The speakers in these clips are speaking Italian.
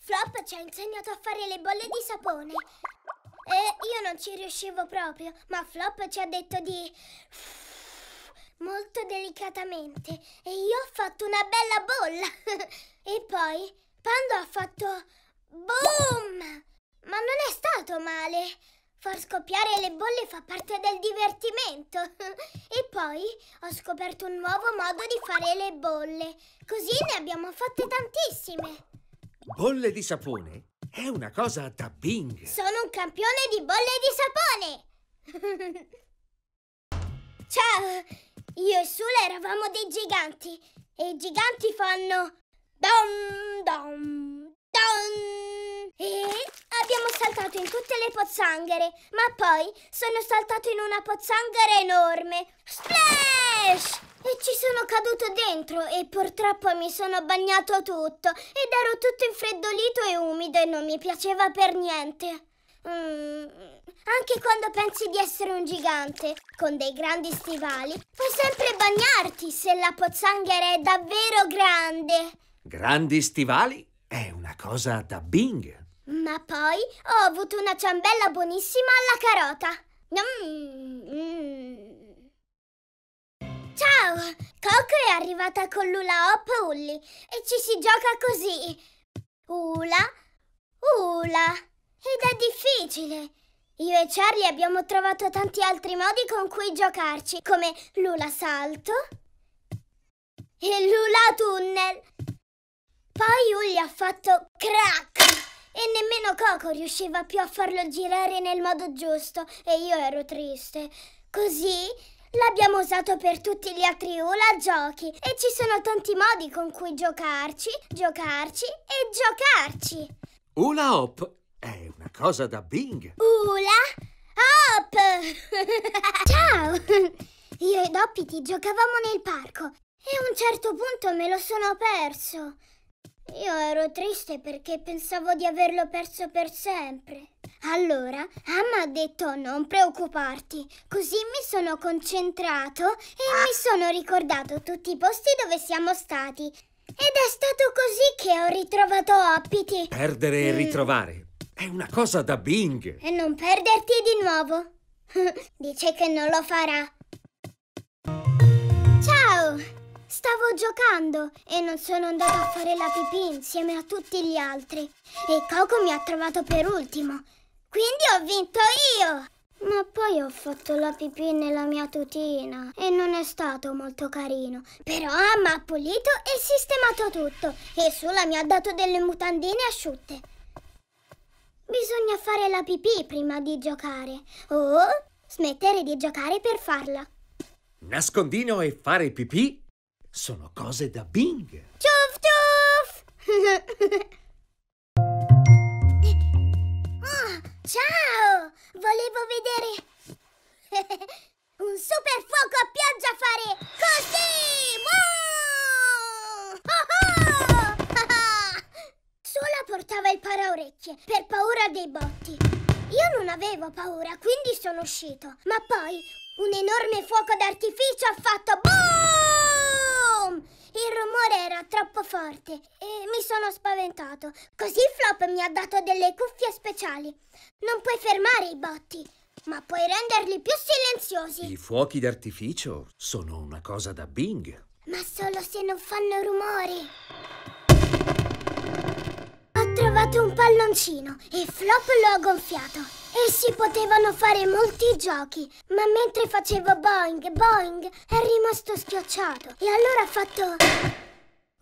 Flop ci ha insegnato a fare le bolle di sapone. E io non ci riuscivo proprio, ma Flop ci ha detto di... molto delicatamente. E io ho fatto una bella bolla. e poi Pando ha fatto... boom! Ma non è stato male. Far scoppiare le bolle fa parte del divertimento. e poi ho scoperto un nuovo modo di fare le bolle. Così ne abbiamo fatte tantissime. Bolle di sapone è una cosa da Bing. Sono un campione di bolle di sapone. Ciao, io e Sula eravamo dei giganti e i giganti fanno dom dom dom e abbiamo saltato in tutte le pozzanghere, ma poi sono saltato in una pozzanghera enorme. Splash! e ci sono caduto dentro e purtroppo mi sono bagnato tutto ed ero tutto infreddolito e umido e non mi piaceva per niente. Mm, anche quando pensi di essere un gigante con dei grandi stivali, puoi sempre bagnarti se la pozzanghera è davvero grande. Grandi stivali è una cosa da Bing. Ma poi ho avuto una ciambella buonissima alla carota. Mm, mm. Ciao! Coco è arrivata con l'Ula Hop Ulli e ci si gioca così. Ula, Ula. Ed è difficile. Io e Charlie abbiamo trovato tanti altri modi con cui giocarci, come l'Ula Salto e l'Ula Tunnel. Poi Ulli ha fatto crack e nemmeno Coco riusciva più a farlo girare nel modo giusto e io ero triste. Così L'abbiamo usato per tutti gli altri Ula giochi e ci sono tanti modi con cui giocarci, giocarci e giocarci. Ula Hop è una cosa da Bing. Ula Hop! Ciao! Io e Doppiti giocavamo nel parco e a un certo punto me lo sono perso. Io ero triste perché pensavo di averlo perso per sempre. Allora Amma ha detto non preoccuparti, così mi sono concentrato e mi sono ricordato tutti i posti dove siamo stati. Ed è stato così che ho ritrovato Oppiti. Perdere mm. e ritrovare è una cosa da Bing. E non perderti di nuovo. Dice che non lo farà. Ciao! Stavo giocando e non sono andato a fare la pipì insieme a tutti gli altri. E Coco mi ha trovato per ultimo. Quindi ho vinto io! Ma poi ho fatto la pipì nella mia tutina e non è stato molto carino. Però Amma ha pulito e sistemato tutto e Sula mi ha dato delle mutandine asciutte. Bisogna fare la pipì prima di giocare o smettere di giocare per farla. Nascondino e fare pipì sono cose da Bing. Ciuf ciuf! oh, ciao! Volevo vedere un super fuoco a pioggia fare così! Oh, Sola portava il paraorecchie per paura dei botti. Io non avevo paura, quindi sono uscito. Ma poi un enorme fuoco d'artificio ha fatto boom! Il rumore era troppo forte e mi sono spaventato. Così Flop mi ha dato delle cuffie speciali. Non puoi fermare i botti, ma puoi renderli più silenziosi. I fuochi d'artificio sono una cosa da Bing. Ma solo se non fanno rumore. Ho trovato un palloncino e Flop lo ha gonfiato. E si potevano fare molti giochi, ma mentre facevo Boeing, Boeing è rimasto schiacciato. E allora ha fatto...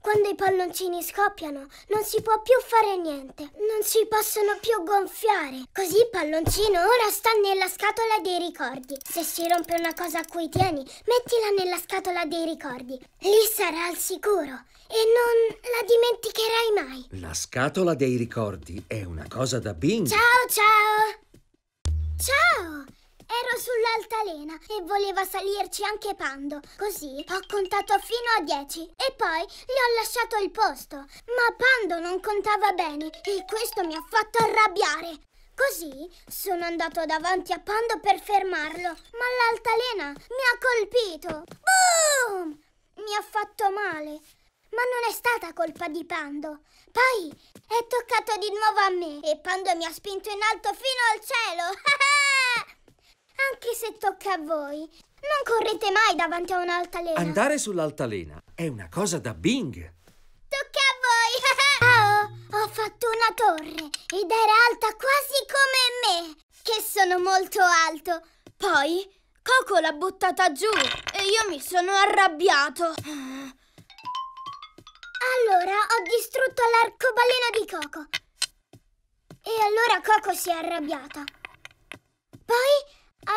Quando i palloncini scoppiano non si può più fare niente, non si possono più gonfiare. Così il palloncino ora sta nella scatola dei ricordi. Se si rompe una cosa a cui tieni, mettila nella scatola dei ricordi. Lì sarà al sicuro e non la dimenticherai mai. La scatola dei ricordi è una cosa da bing. Ciao ciao! Ciao! Ero sull'altalena e voleva salirci anche Pando, così ho contato fino a 10 e poi gli ho lasciato il posto. Ma Pando non contava bene e questo mi ha fatto arrabbiare. Così sono andato davanti a Pando per fermarlo, ma l'altalena mi ha colpito. Boom! Mi ha fatto male. Ma non è stata colpa di Pando. Poi è toccato di nuovo a me e Pando mi ha spinto in alto fino al cielo. Anche se tocca a voi, non correte mai davanti a un'altalena. Andare sull'altalena è una cosa da Bing. Tocca a voi. Ciao, ho fatto una torre ed era alta quasi come me, che sono molto alto. Poi Coco l'ha buttata giù e io mi sono arrabbiato. Allora ho distrutto l'arcobaleno di Coco. E allora Coco si è arrabbiata. Poi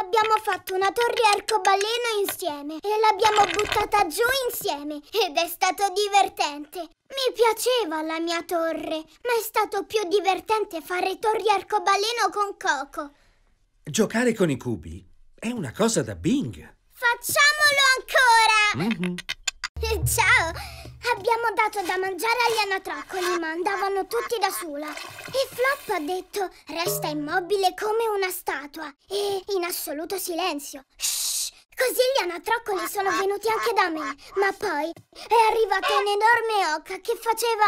abbiamo fatto una torre arcobaleno insieme e l'abbiamo buttata giù insieme ed è stato divertente. Mi piaceva la mia torre, ma è stato più divertente fare torri arcobaleno con Coco. Giocare con i cubi è una cosa da Bing. Facciamolo ancora! Mm -hmm. Ciao! Abbiamo dato da mangiare agli anatracoli, ma andavano tutti da sola. E Flop ha detto, resta immobile come una statua e in assoluto silenzio. Shh! Così gli anatroccoli sono venuti anche da me, ma poi è arrivata un'enorme oca che faceva...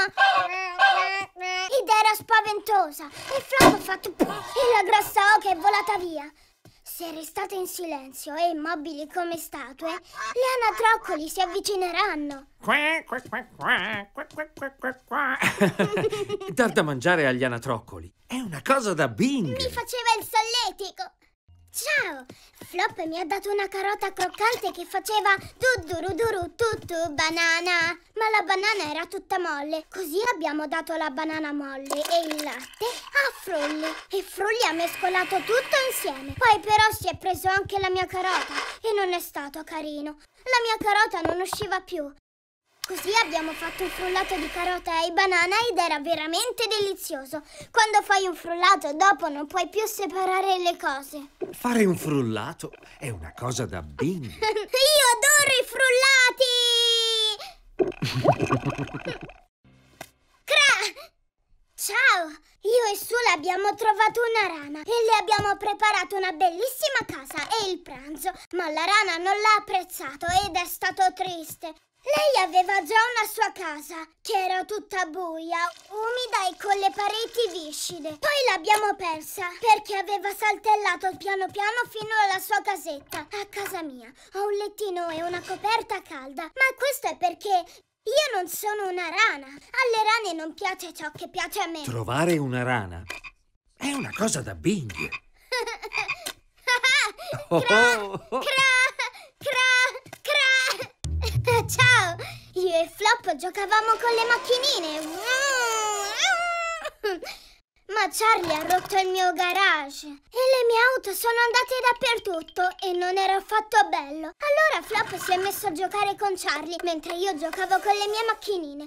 ed era spaventosa. E Flop ha fatto... e la grossa oca è volata via. Se restate in silenzio e immobili come statue, le anatroccoli si avvicineranno. qua, qua, qua, qua. Dar da mangiare agli anatroccoli è una cosa da bing. Mi faceva il solletico. Ciao! Flop mi ha dato una carota croccante che faceva tutturuduru tuttu banana, ma la banana era tutta molle, così abbiamo dato la banana molle e il latte a Frulli e Frulli ha mescolato tutto insieme. Poi però si è preso anche la mia carota e non è stato carino. La mia carota non usciva più Così abbiamo fatto un frullato di carota e banana ed era veramente delizioso. Quando fai un frullato dopo non puoi più separare le cose. Fare un frullato è una cosa da bimbi. Io adoro i frullati! Cra! Ciao! Io e Sula abbiamo trovato una rana e le abbiamo preparato una bellissima casa e il pranzo, ma la rana non l'ha apprezzato ed è stato triste. Lei aveva già una sua casa, che era tutta buia, umida e con le pareti viscide. Poi l'abbiamo persa, perché aveva saltellato piano piano fino alla sua casetta. A casa mia ho un lettino e una coperta calda, ma questo è perché io non sono una rana. Alle rane non piace ciò che piace a me. Trovare una rana è una cosa da bimbi. oh, oh, oh. io e Flop giocavamo con le macchinine. Mm. Ma Charlie ha rotto il mio garage e le mie auto sono andate dappertutto e non era affatto bello. Allora Flop si è messo a giocare con Charlie mentre io giocavo con le mie macchinine.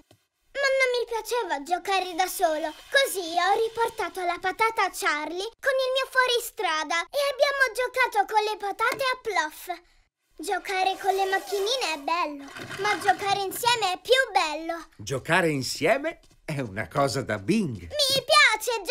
Ma non mi piaceva giocare da solo, così ho riportato la patata a Charlie con il mio fuoristrada e abbiamo giocato con le patate a Pluff. Giocare con le macchinine è bello, ma giocare insieme è più bello. Giocare insieme è una cosa da bing. Mi piace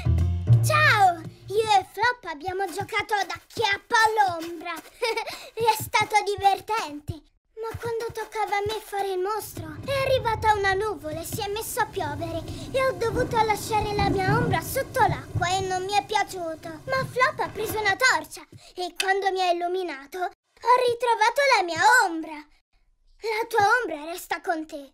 giocare con Charlie! Ciao! Io e Flop abbiamo giocato ad acchiappa all'ombra. è stato divertente. Ma quando toccava a me fare il mostro è arrivata una nuvola e si è messo a piovere e ho dovuto lasciare la mia ombra sotto l'acqua e non mi è piaciuto. Ma Flop ha preso una torcia e quando mi ha illuminato ho ritrovato la mia ombra. La tua ombra resta con te,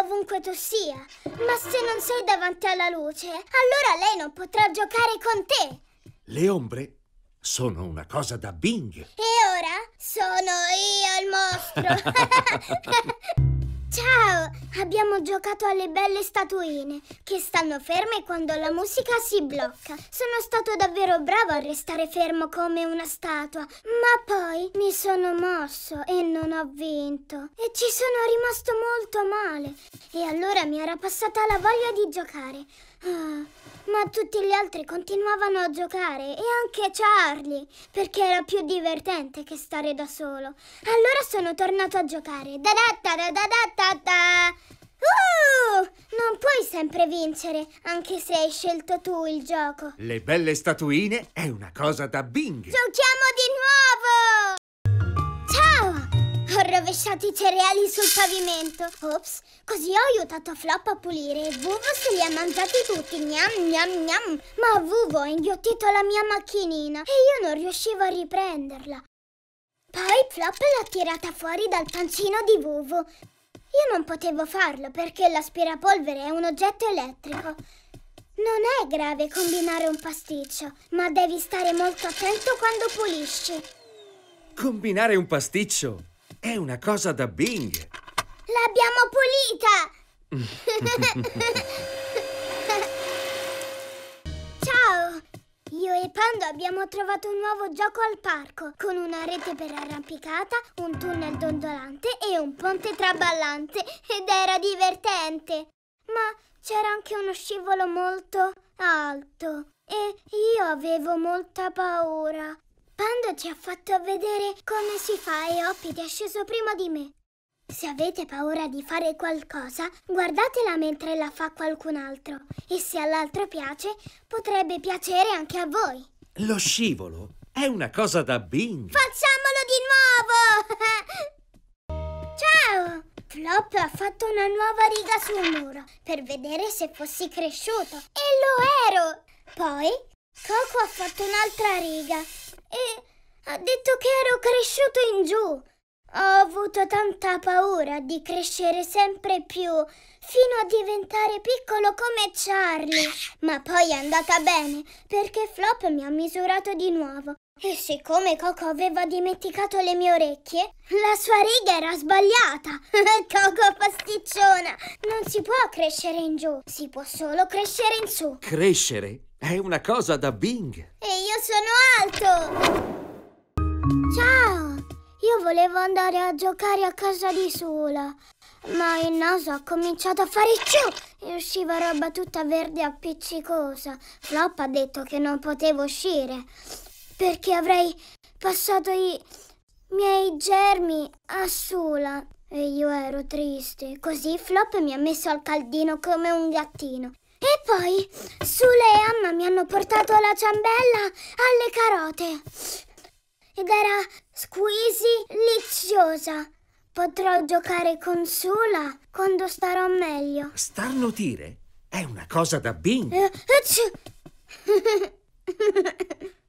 ovunque tu sia, ma se non sei davanti alla luce, allora lei non potrà giocare con te. Le ombre sono una cosa da Bing. E ora sono io il mostro. Ciao! Abbiamo giocato alle belle statuine che stanno ferme quando la musica si blocca. Sono stato davvero bravo a restare fermo come una statua, ma poi mi sono mosso e non ho vinto. E ci sono rimasto molto male. E allora mi era passata la voglia di giocare. Ah, ma tutti gli altri continuavano a giocare e anche Charlie, perché era più divertente che stare da solo. Allora sono tornato a giocare. Da da da da da da da. Uh! Non puoi sempre vincere, anche se hai scelto tu il gioco. Le belle statuine è una cosa da bing. Giochiamo di nuovo! rovesciato i cereali sul pavimento. Ops, così ho aiutato Flop a pulire e Vuvo se li ha mangiati tutti. Gnam gnam gnam. Ma Vuvo ha inghiottito la mia macchinina e io non riuscivo a riprenderla. Poi Flop l'ha tirata fuori dal pancino di Vuvo. Io non potevo farlo perché l'aspirapolvere è un oggetto elettrico. Non è grave combinare un pasticcio, ma devi stare molto attento quando pulisci. Combinare un pasticcio? È una cosa da Bing. L'abbiamo pulita! Ciao! Io e Pando abbiamo trovato un nuovo gioco al parco con una rete per arrampicata, un tunnel dondolante e un ponte traballante ed era divertente. Ma c'era anche uno scivolo molto alto e io avevo molta paura. Panda ci ha fatto vedere come si fa e Hoppity è sceso prima di me. Se avete paura di fare qualcosa, guardatela mentre la fa qualcun altro e se all'altro piace, potrebbe piacere anche a voi. Lo scivolo è una cosa da bing. Facciamolo di nuovo! Ciao! Flop ha fatto una nuova riga sul muro per vedere se fossi cresciuto e lo ero! Poi Coco ha fatto un'altra riga e ha detto che ero cresciuto in giù. Ho avuto tanta paura di crescere sempre più fino a diventare piccolo come Charlie. Ma poi è andata bene perché Flop mi ha misurato di nuovo. E siccome Coco aveva dimenticato le mie orecchie, la sua riga era sbagliata. Coco pasticciona, non si può crescere in giù, si può solo crescere in su. Crescere è una cosa da Bing. E io sono alto! Ciao! Io volevo andare a giocare a casa di sola, ma il naso ha cominciato a fare ciù e usciva roba tutta verde appiccicosa. Flop ha detto che non potevo uscire perché avrei passato i miei germi a sola. E io ero triste. Così Flop mi ha messo al caldino come un gattino poi Sule e Anna mi hanno portato la ciambella alle carote ed era squisi-liziosa. Potrò giocare con Sula quando starò meglio. Starnutire è una cosa da bimbi. Eh, eh,